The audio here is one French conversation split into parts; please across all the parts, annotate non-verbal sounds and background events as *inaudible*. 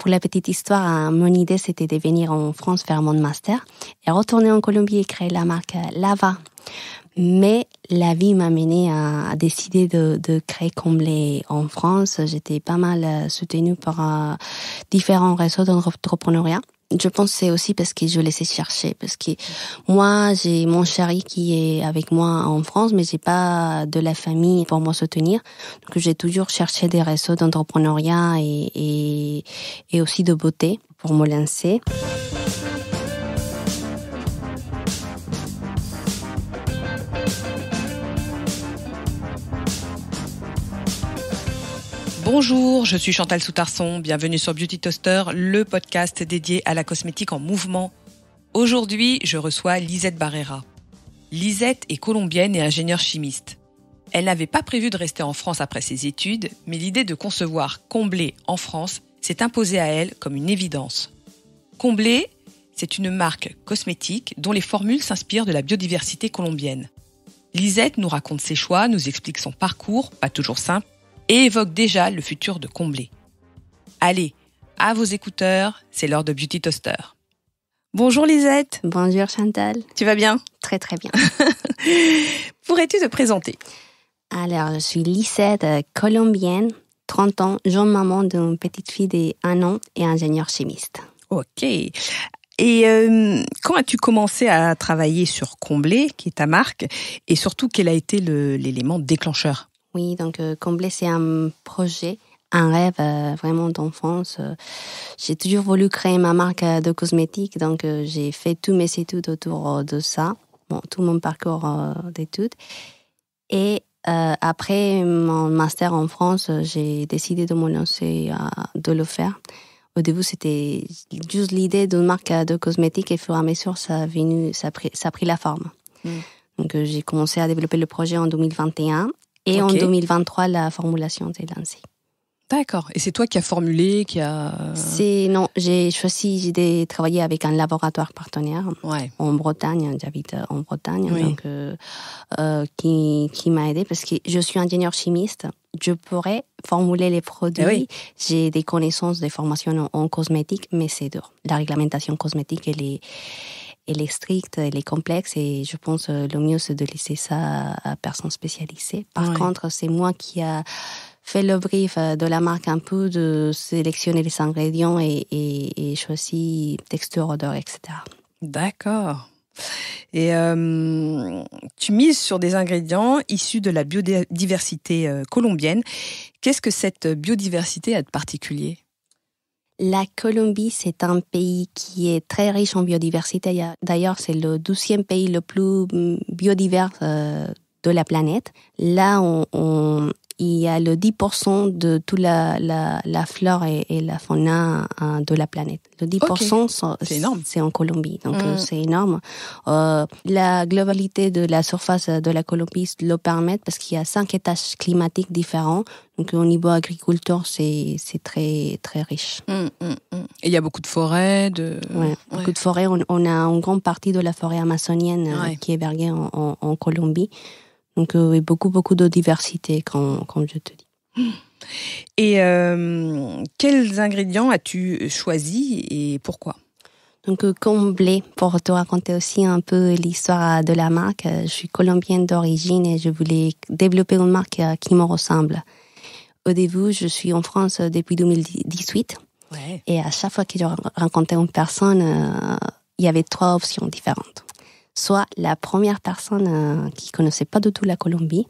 Pour la petite histoire, hein, mon idée c'était de venir en France faire mon master et retourner en Colombie et créer la marque Lava. Mais la vie m'a mené à, décider de, créer Comblé en France. J'étais pas mal soutenue par euh, différents réseaux d'entrepreneuriat je pense c'est aussi parce que je laissais chercher parce que moi j'ai mon chéri qui est avec moi en France mais j'ai pas de la famille pour me soutenir donc j'ai toujours cherché des réseaux d'entrepreneuriat et, et, et aussi de beauté pour me lancer. Bonjour, je suis Chantal Soutarson, bienvenue sur Beauty Toaster, le podcast dédié à la cosmétique en mouvement. Aujourd'hui, je reçois Lisette Barrera. Lisette est colombienne et ingénieure chimiste. Elle n'avait pas prévu de rester en France après ses études, mais l'idée de concevoir Comblé en France s'est imposée à elle comme une évidence. Comblé, c'est une marque cosmétique dont les formules s'inspirent de la biodiversité colombienne. Lisette nous raconte ses choix, nous explique son parcours, pas toujours simple, et évoque déjà le futur de Comblé. Allez, à vos écouteurs, c'est l'heure de Beauty Toaster. Bonjour Lisette. Bonjour Chantal. Tu vas bien Très très bien. *laughs* Pourrais-tu te présenter Alors, je suis Lisette, euh, colombienne, 30 ans, jeune maman d'une petite fille de 1 an et ingénieure chimiste. Ok. Et euh, quand as-tu commencé à travailler sur Comblé, qui est ta marque, et surtout quel a été l'élément déclencheur oui, donc euh, combler, c'est un projet, un rêve euh, vraiment d'enfance. Euh, j'ai toujours voulu créer ma marque de cosmétiques, donc j'ai fait tous mes études autour de ça, tout mon parcours d'études. Et après mon master en France, j'ai décidé de me lancer, de le faire. Au début, c'était juste l'idée d'une marque de cosmétiques et au fur et à mesure, ça a, venu, ça a pris, la forme. Mmh. Donc, j'ai commencé à développer le projet en 2021 et en 2023, la formulation s'est lancée. D'accord. Et c'est toi qui as formulé, qui a. C'est non, j'ai choisi de travailler avec un laboratoire partenaire en Bretagne. J'habite en Bretagne, donc euh, euh, qui, qui m'a aidé parce que je suis ingénieur chimiste. Je pourrais formuler les produits. Eh j'ai des connaissances des formations en, en cosmétique, mais c'est dur. La réglementation cosmétique, elle est elle est stricte, elle est complexe et je pense euh, le mieux c'est de laisser ça à personne spécialisée. Par contre, c'est moi qui a fait le brief euh, de la marque un peu, de sélectionner les ingrédients et, et, et choisir texture, odeur, etc. D'accord. Et euh, tu mises sur des ingrédients issus de la biodiversité colombienne. Qu'est-ce que cette biodiversité a de particulier la Colombie, c'est un pays qui est très riche en biodiversité. D'ailleurs, c'est le douzième pays le plus mm, biodiverse euh, de la planète. Là, on, il y a le 10% de toute la, la, flore et, la fauna hein, de la planète. Le 10%, c'est en Colombie, donc mm. euh, c'est énorme. Euh, la globalité de la surface de la Colombie le permet parce qu'il y a cinq étages climatiques différents. Donc au niveau agriculteur, c'est très, très riche. Mm, mm, et il y a beaucoup de forêts de... Beaucoup de forêts. On, a une grande partie de la forêt amazonienne euh, qui est hébergée en Colombie. Donc, euh, oui, beaucoup, beaucoup de diversité, comme, je te dis. Et euh, quels ingrédients as-tu choisi et pourquoi donc, euh, comme blé, pour te raconter aussi un peu l'histoire de la marque, je suis colombienne d'origine et je voulais développer une marque qui me ressemble. Au début, je suis en France depuis 2018. Et à chaque fois que je rencontrais une personne, il y avait trois options différentes soit la première personne euh, qui connaissait pas du tout la Colombie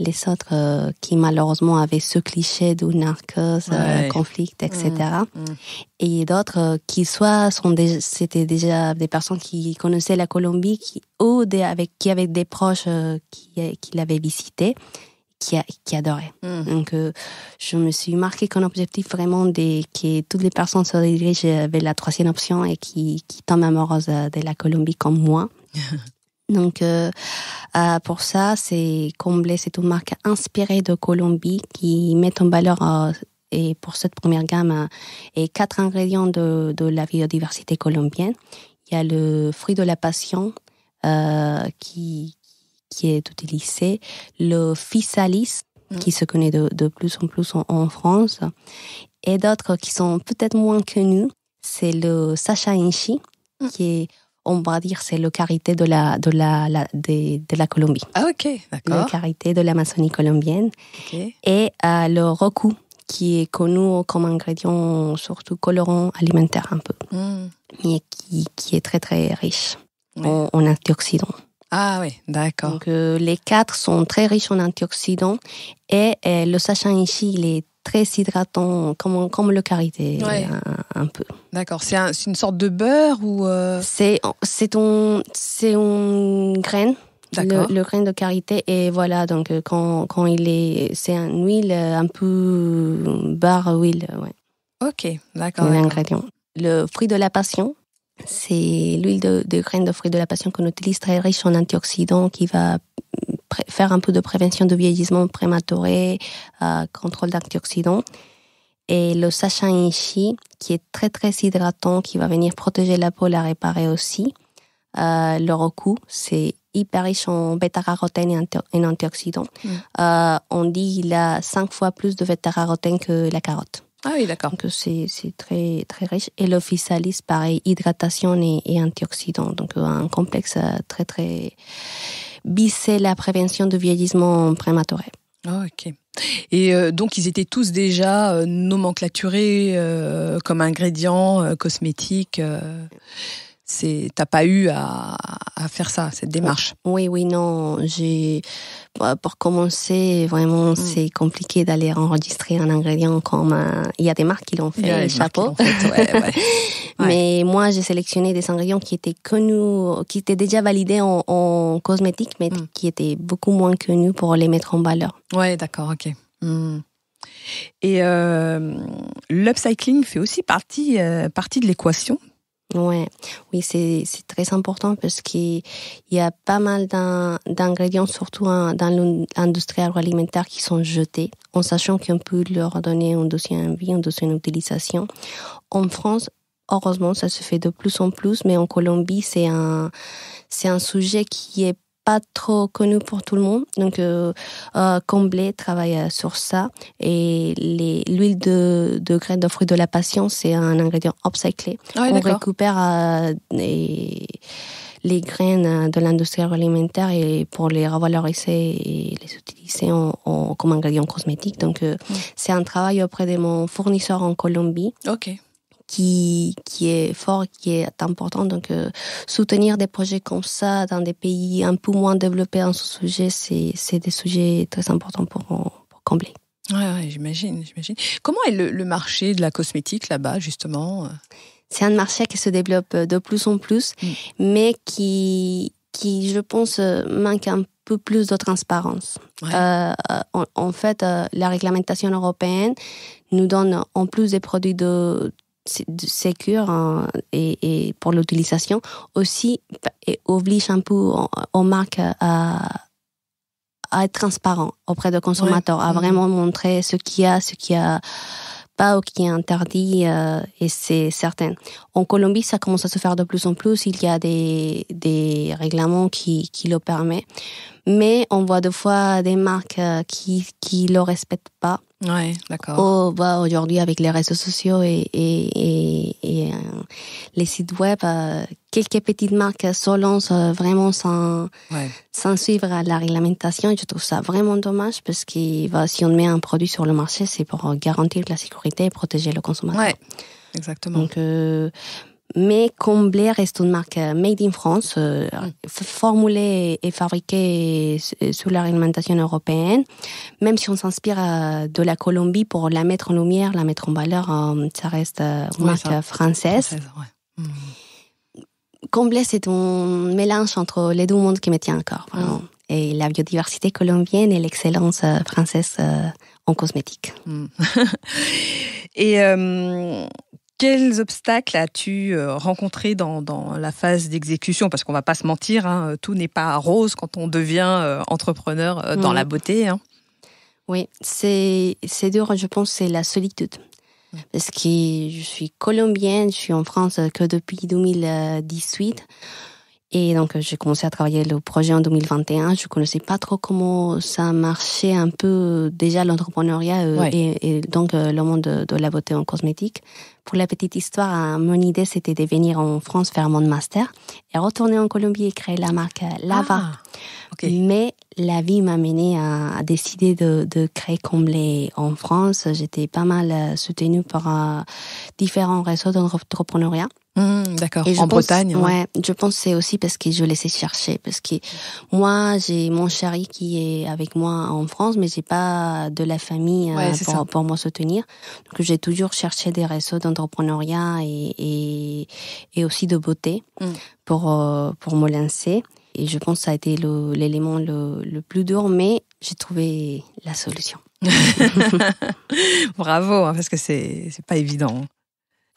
les autres euh, qui malheureusement avaient ce cliché de narcose, euh, ouais. conflit, etc. Mm, mm. Et d'autres qui soit sont c'était déjà des personnes qui connaissaient la Colombie, qui ou avec qui avaient des proches qui, qui l'avaient visité, qui, adoraient. Mm. Donc je me suis marqué comme objectif vraiment que toutes les personnes se dirigent vers la troisième option et qui, qui tombent amoureuses de la Colombie comme moi. *laughs* Donc, euh, euh, pour ça, c'est Comblé, c'est une marque inspirée de Colombie qui met en valeur, euh, et pour cette première gamme, et quatre ingrédients de, la biodiversité colombienne. Il y a le fruit de la passion qui, qui est utilisé, le fissalis mmh. qui se connaît de, plus en plus en, France, et d'autres qui sont peut-être moins connus. C'est le sacha inchi, mmh. qui est on va dire, c'est le carité de la, de la, de, la Colombie. Ah, ok, d'accord. Le carité de l'Amazonie colombienne. Et euh, le roku, qui est connu comme ingrédient, surtout colorant alimentaire un peu, hmm. mais qui, qui, est très, très riche en, antioxydants. Ah oui, d'accord. Donc, euh, les quatre sont très riches en antioxydants et euh, le sachin ici, il est très hydratant, comme, le karité, euh, un, peu. D'accord. C'est une sorte de beurre ou euh? C'est une graine. Le, grain de karité et voilà donc euh, quand, il est c'est un huile un peu barre huile ok d'accord le fruit de la passion c'est l'huile de, graines de fruits de la passion qu'on utilise, très riche en antioxydants, qui va faire un peu de prévention de vieillissement prématuré, euh, contrôle d'antioxydants. Et le sachin ishi, qui est très très hydratant, qui va venir protéger la peau, la réparer aussi. Euh, le roku, c'est hyper riche en bêta-carotène et, en antioxydants. Mm. Euh, on dit qu'il a cinq fois plus de bêta-carotène que la carotte. Ah oui, d'accord. Donc c'est, très, très riche. Et l'officialis, pareil, hydratation et, antioxydants. Donc euh, un complexe euh, très, très. Bissé la prévention de vieillissement prématuré. Ah, ok. Et euh, donc ils étaient tous déjà nomenclaturés comme ingrédients cosmétiques c'est t'as pas eu à, faire ça cette démarche oh, oui oui non j'ai pour commencer vraiment hmm. c'est compliqué d'aller enregistrer un ingrédient comme il y a des marques qui l'ont fait chapeau *laughs* mais moi j'ai sélectionné des ingrédients qui étaient connus qui étaient déjà validés en, cosmétique mais hmm. qui étaient beaucoup moins connus pour les mettre en valeur Oui, d'accord ok hmm. Et euh, l'upcycling fait aussi partie euh, de l'équation Ouais. Oui, c'est très important parce qu'il y a pas mal d'ingrédients, surtout dans l'industrie agroalimentaire, qui sont jetés, en sachant qu'on peut leur donner un dossier vie, un dossier d'utilisation. En France, heureusement, ça se fait de plus en plus, mais en Colombie, c'est un, c'est un sujet qui est pas trop connu pour tout le monde. Donc, euh, euh, Comblé travaille euh, sur ça. Et les l'huile de, de graines de fruits de la passion, c'est un ingrédient upcyclé. Ah On récupère euh, les, graines euh, de l'industrie alimentaire et pour les revaloriser et les utiliser en, en, comme ingrédient cosmétique. Donc, euh, mm. c'est un travail auprès de mon fournisseur en Colombie. OK qui, qui est fort, qui est important. Donc, euh, soutenir des projets comme ça dans des pays un peu moins développés en ce sujet, c'est des sujets très importants pour, pour combler. Ouais, j'imagine, j'imagine. Comment est le, marché de la cosmétique là-bas, justement C'est un marché qui se développe euh, de plus en plus, mm. mais qui, qui, je pense, euh, manque un peu plus de transparence. en, en, fait, la réglementation européenne nous donne, en plus des produits de, sécure hein, et, et, pour l'utilisation aussi et oblige un peu aux marques à, à être transparent auprès des consommateurs, à mhm. vraiment montrer ce qu'il y a, ce qu'il y a pas ou qui est interdit, euh, et c'est certain. En Colombie, ça commence à se faire de plus en plus. Il y a des, des règlements qui, qui le permettent. Mais on voit des fois des marques euh, qui qui le respectent pas. Ouais, d'accord. Oh, bah, aujourd'hui, avec les réseaux sociaux et, et, euh, les sites web, euh, quelques petites marques se lancent vraiment sans, sans suivre la réglementation. Et je trouve ça vraiment dommage parce que bah, si on met un produit sur le marché, c'est pour garantir la sécurité et protéger le consommateur. Ouais, exactement. Donc, mais Comblé reste une marque euh, made in France, euh, mm. formulée et fabriquée sous la réglementation européenne. Même si on s'inspire euh, de la Colombie pour la mettre en lumière, la mettre en valeur, ça reste une marque française. Mm. Comblé, c'est un mélange entre les deux mondes qui me tient mm. encore. Et la biodiversité colombienne et l'excellence française en cosmétique. *laughs* et quels obstacles as-tu euh, rencontrés dans, la phase d'exécution Parce qu'on ne va pas se mentir, hein, euh, tout n'est pas rose quand on devient euh, entrepreneur dans mm. la beauté. Hein. Oui, c'est dur, je pense, c'est la solitude. Mm. Parce que je suis colombienne, je suis en France que depuis 2018. Et donc, euh, j'ai commencé à travailler le projet en 2021. Je connaissais pas trop comment ça marchait un peu euh, déjà l'entrepreneuriat euh, et, donc le monde de, la beauté en cosmétique. Pour la petite histoire, hein, mon idée c'était de venir en France faire mon master et retourner en Colombie et créer la marque Lava. Ah. Mais la vie m'a menée à, à, décider de, de créer Comblé en France. J'étais pas mal euh, soutenue par euh, différents réseaux d'entrepreneuriat. Hmm, d'accord. En Bretagne. Ouais. je pense c'est aussi parce que je laissais chercher parce que moi j'ai mon chéri qui est avec moi en France mais j'ai pas de la famille euh, pour, pour me soutenir donc j'ai toujours cherché des réseaux d'entrepreneuriat et, et, et aussi de beauté hmm. pour pour me lancer et je pense que ça a été l'élément le, plus dur, mais j'ai trouvé la solution. *laughs* Bravo, hein, parce que c'est pas évident.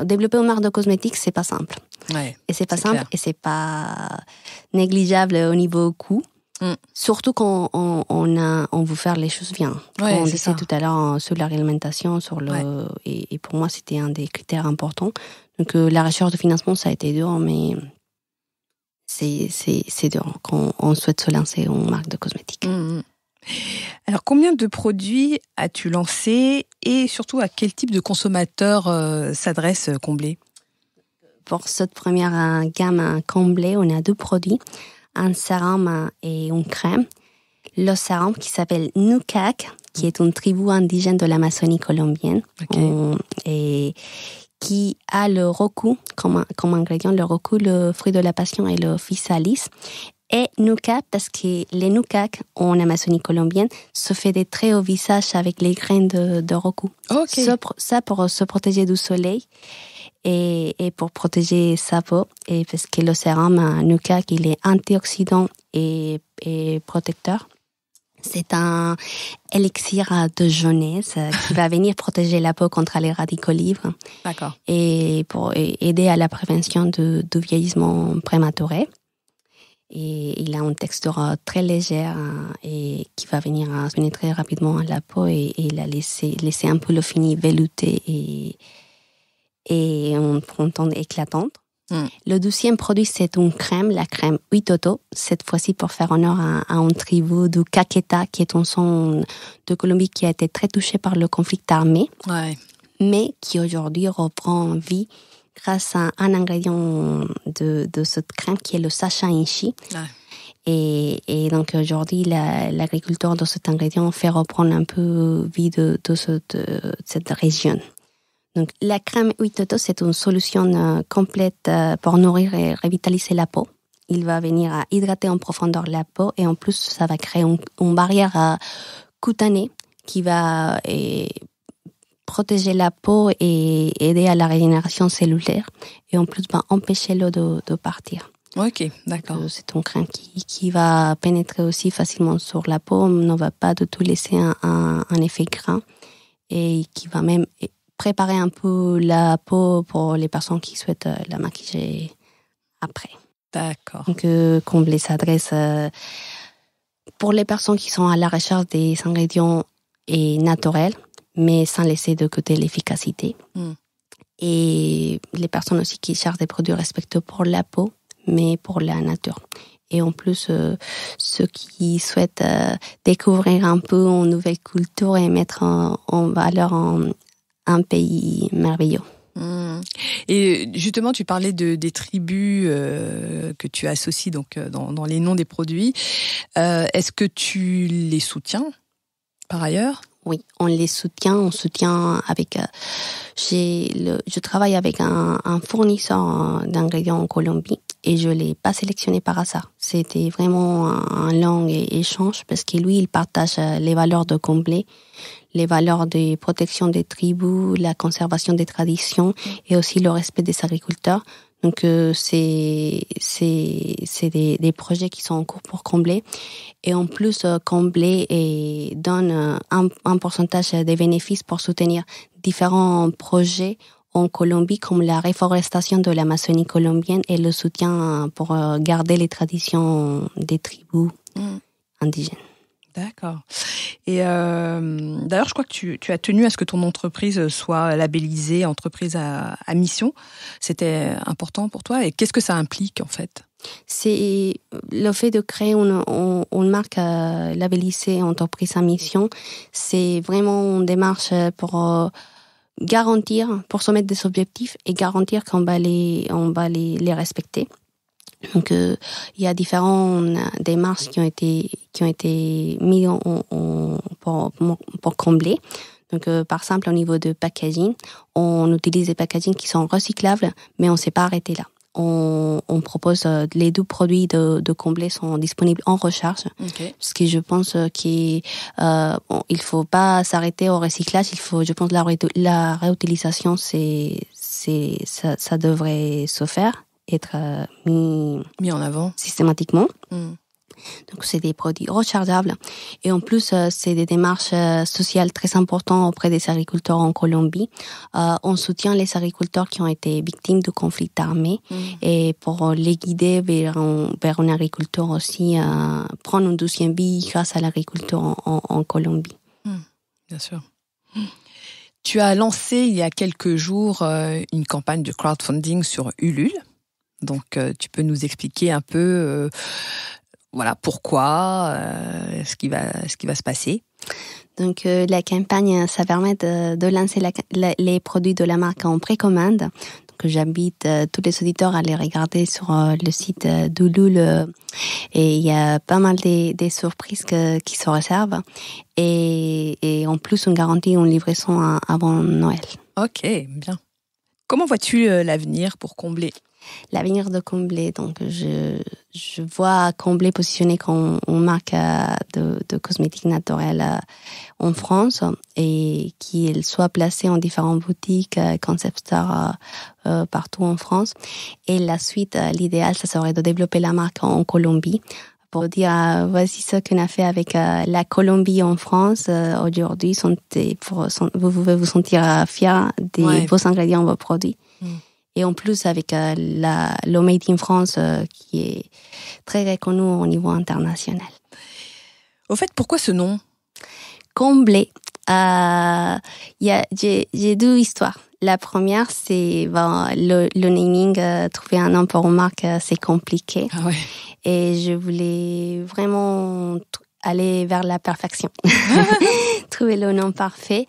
Développer une marque de cosmétiques, c'est pas simple. Ouais, et c'est pas simple et et c'est pas négligeable au niveau coût. Mm. Surtout quand on, a, on veut faire les choses bien. on disait tout à l'heure hein, sur la sur le, et, pour moi c'était un des critères importants. Donc euh, la recherche de financement ça a été dur, mais c'est dur. Quand on souhaite se lancer en marque de cosmétiques. Mm, mm. Alors, combien de produits as-tu lancé et surtout à quel type de consommateur euh, s'adresse euh, Comblé Pour cette première euh, gamme Comblé, on a deux produits, un sérum et une crème. Le sérum qui s'appelle Nukak, qui mm. est une tribu indigène de l'Amazonie colombienne et qui a le roku comme, comme ingrédient, le roku, le fruit de la passion et le physalis. Et nuka, parce que les nukak en Amazonie colombienne se fait des traits au visage avec les graines de, de roku. Ça, pour se protéger du soleil et, et, pour protéger sa peau. Et parce que le sérum nuka, il est antioxydant et, et protecteur. C'est un élixir de jeunesse euh, qui va venir protéger la peau contre les radicaux libres. D'accord. Et pour aider à la prévention du, vieillissement prématuré. Et il a une texture très légère euh, et qui va venir pénétrer euh, rapidement à la peau et, la laisser, laisser un peu le fini velouté et, et une frontande éclatante. Mm. Le deuxième produit, c'est une crème, la crème Huitoto, cette fois-ci pour faire honneur à, un tribu du Caqueta, qui est un son de Colombie qui a été très touché par le conflit armé, mais qui aujourd'hui reprend vie grâce à un ingrédient de, de, cette crème qui est le Sacha Inchi. Et, donc aujourd'hui, l'agriculteur de cet ingrédient fait reprendre un peu vie de, de cette euh, région. Donc, la crème Huitoto, c'est une solution euh, complète euh, pour nourrir et revitaliser la peau. Il va venir à hydrater en profondeur la peau et en plus, ça va créer une, barrière euh, cutanée qui va protéger la peau et aider à la régénération cellulaire et en plus va empêcher l'eau de, partir. Ok, d'accord. C'est un crème qui, qui, va pénétrer aussi facilement sur la peau, ne va pas de tout laisser un, un effet gras et qui va même préparer un peu la peau pour les personnes qui souhaitent euh, la maquiller après. D'accord. Donc, euh, combler euh, pour les personnes qui sont à la recherche des ingrédients et naturels, mais sans laisser de côté l'efficacité. Hmm. Et les personnes aussi qui cherchent des produits respectueux pour la peau, mais pour la nature. Et en plus, ceux qui souhaitent découvrir un peu une nouvelle culture et mettre en, en valeur en, un pays merveilleux. Mmh. Et euh, justement, tu parlais des tribus euh, que tu associes donc euh, dans, les noms des produits. Est-ce que tu les soutiens par ailleurs Oui, on les soutient. On soutient avec. je travaille avec un fournisseur d'ingrédients en Colombie et je l'ai pas sélectionné par hasard. C'était vraiment un, long échange parce que lui, il partage euh, les valeurs de Comblé, les valeurs de protection des tribus, la conservation des traditions et aussi le respect des agriculteurs. Donc euh, c'est c'est c'est des, des, projets qui sont en cours pour combler et en plus euh, Comblé et donne un, un pourcentage des bénéfices pour soutenir différents projets en Colombie, comme la réforestation de la l'Amazonie colombienne et le soutien pour euh, garder les traditions des tribus hmm. indigènes. D'accord. Et euh, d'ailleurs, je crois que tu, as tenu à ce que ton entreprise soit labellisée entreprise à, mission. C'était important pour toi. Et qu'est-ce que ça implique en fait C'est le fait de créer une, une marque euh, labellisée entreprise à mission. C'est vraiment une démarche pour garantir, pour se mettre des objectifs et garantir qu'on va les, on va les, les respecter. Donc, euh, il y a différentes démarches qui ont été, qui ont été mis en, en, pour, pour combler. Donc, euh, par exemple, au niveau de packaging, on utilise des packagings qui sont recyclables, mais on s'est pas arrêté là on, propose euh, les deux produits de, de sont disponibles en recharge. Ce qui, je pense, euh, qu'il euh, ne faut pas s'arrêter au recyclage. Il faut, je pense, la, la réutilisation, c'est, ça, devrait se faire, être mis, en avant systématiquement. Hmm. Donc, c'est des produits rechargeables. Et en plus, euh, c'est des démarches euh, sociales très importantes auprès des agriculteurs en Colombie. Euh, on soutient les agriculteurs qui ont été victimes de conflits armés mm. et pour les guider vers, un, vers une agriculture aussi, prendre une deuxième vie grâce à l'agriculture en, Colombie. Mm. Bien sûr. Tu as lancé il y a quelques jours une campagne de crowdfunding sur Ulule. Donc, tu peux nous expliquer un peu voilà, pourquoi, euh, ce, qui va, ce qui va se passer. Donc euh, la campagne, euh, ça permet de, lancer les produits de la marque en précommande. Donc j'invite tous les auditeurs à les regarder sur le site d'Ulule et il y a pas mal des, surprises qui se réservent. Et, et, en plus, on garantit une livraison avant Noël. Ok, bien. Comment vois-tu euh, l'avenir pour Comblé? L'avenir de Comblé, donc je, je vois Comblé positionné comme une marque euh, de, cosmétiques naturels euh, en France et qu'il soit placé en différentes boutiques, concept stores partout en France. Et la suite, l'idéal, ça serait de développer la marque en Colombie pour dire euh, voici ce qu'on a fait avec euh, la Colombie en France euh, aujourd'hui vous pouvez vous sentir fier de vos ingrédients vos produits mm. et en plus avec la le made in France qui est très reconnu au niveau international au fait pourquoi ce nom comblé il j'ai deux histoires la première, c'est le, naming, euh, trouver un nom pour une marque, euh, c'est compliqué. Ah et je voulais vraiment aller vers la perfection, *laughs* *laughs* trouver le nom parfait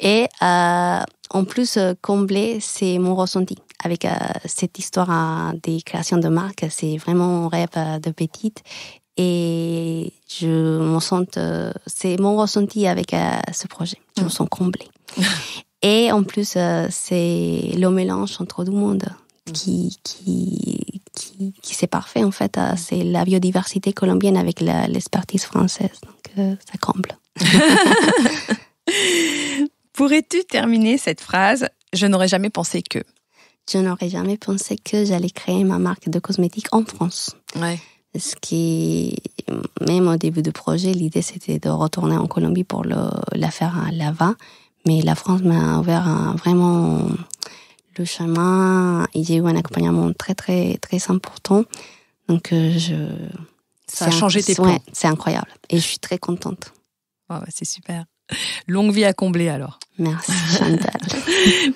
et euh, en plus combler, c'est mon ressenti avec cette histoire hein, des créations de marques. C'est vraiment mon rêve de petite et je me sens, c'est mon ressenti avec ce projet. Je me ah. sens comblée. *laughs* Et en plus, euh, c'est le mélange entre tout le monde mm. qui, qui, qui, qui parfait en fait. Mm. C'est la biodiversité colombienne avec l'expertise française. Donc euh, ça comble. *laughs* Pourrais-tu terminer cette phrase Je n'aurais jamais pensé que. Je n'aurais jamais pensé que j'allais créer ma marque de cosmétiques en France. Ouais. Ce qui, même au début du projet, l'idée c'était de retourner en Colombie pour le, la faire à Lava. Mais la France m'a ouvert vraiment le chemin. Et j'ai eu un accompagnement très, très, très important. Donc, euh, je. Ça a changé tes plans. c'est incroyable. Et je suis très contente. Ah c'est super. Longue vie à combler alors. Merci *laughs* Chantal.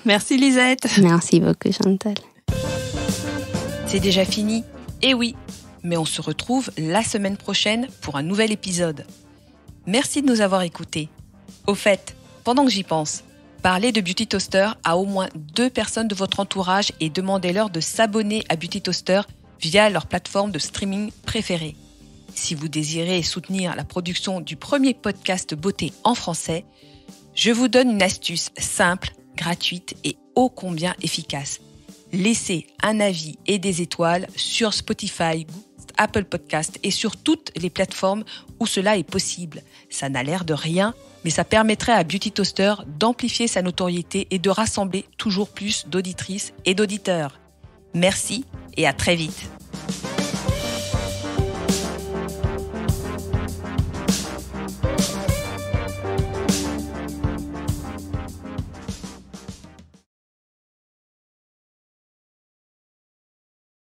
Merci Lisette. Merci beaucoup Chantal. C'est déjà fini. Eh oui, mais on se retrouve la semaine prochaine pour un nouvel épisode. Merci de nous avoir écoutés. Au fait, pendant que j'y pense, parlez de Beauty Toaster à au moins deux personnes de votre entourage et demandez-leur de s'abonner à Beauty Toaster via leur plateforme de streaming préférée. Si vous désirez soutenir la production du premier podcast beauté en français, je vous donne une astuce simple, gratuite et ô combien efficace. Laissez un avis et des étoiles sur Spotify, Apple Podcast et sur toutes les plateformes où cela est possible. Ça n'a l'air de rien, mais ça permettrait à Beauty Toaster d'amplifier sa notoriété et de rassembler toujours plus d'auditrices et d'auditeurs. Merci et à très vite.